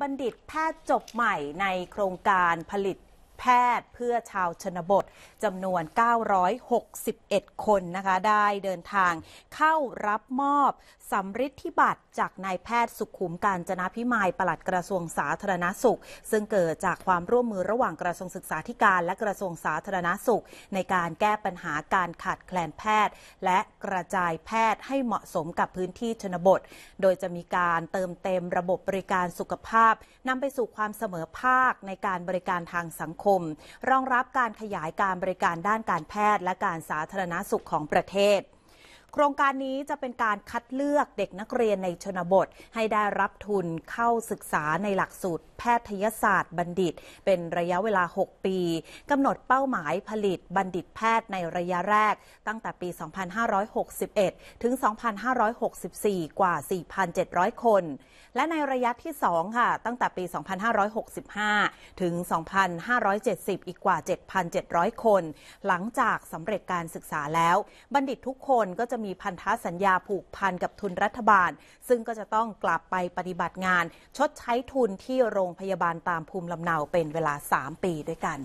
บัณฑิตแพทย์จบใหม่ในโครงการผลิตแพทย์เพื่อชาวชนบทจำนวน 961 คนนะคะได้เดินทางเข้ารับมอบสำริดที่บัตรจากนายแพทย์สุขุมการจนาพิมายปลัดกระทรวงสาธารณสุข ซึ่งเกิดจากความร่วมมือระหว่างกระทรวงศึกษาธิการและกระทรวงสาธารณสุข ในการแก้ปัญหาการขาดแคลนแพทย์และกระจายแพทย์ให้เหมาะสมกับพื้นที่ชนบท โดยจะมีการเติมเต็มระบบบริการสุขภาพนำไปสู่ความเสมอภาคในการบริการทางสังคมมรองรับการขยายการบริการด้านการแพทย์และการสาธารณสุขของประเทศโครงการนี้จะเป็นการคัดเลือกเด็กนักเรียนในชนบทให้ได้รับทุนเข้าศึกษาในหลักสูตรแพทยศาสตร์บัณฑิตเป็นระยะเวลา 6 ปีกำหนดเป้าหมายผลิตบัณฑิตแพทย์ในระยะแรกตั้งแต่ปี 2561 ถึง 2564 กว่า 4,700 คน และในระยะที่ 2 ค่ะ ตั้งแต่ปี 2565 ถึง 2570 อีกกว่า 7,700 คน หลังจากสำเร็จการศึกษาแล้ว บัณฑิตทุกคนก็จะมีพันธสัญญาผูกพันกับทุนรัฐบาล ซึ่งก็จะต้องกลับไปปฏิบัติงาน ชดใช้ทุนที่โรงพยาบาลตามภูมิลำเนาเป็นเวลา 3 ปีด้วยกัน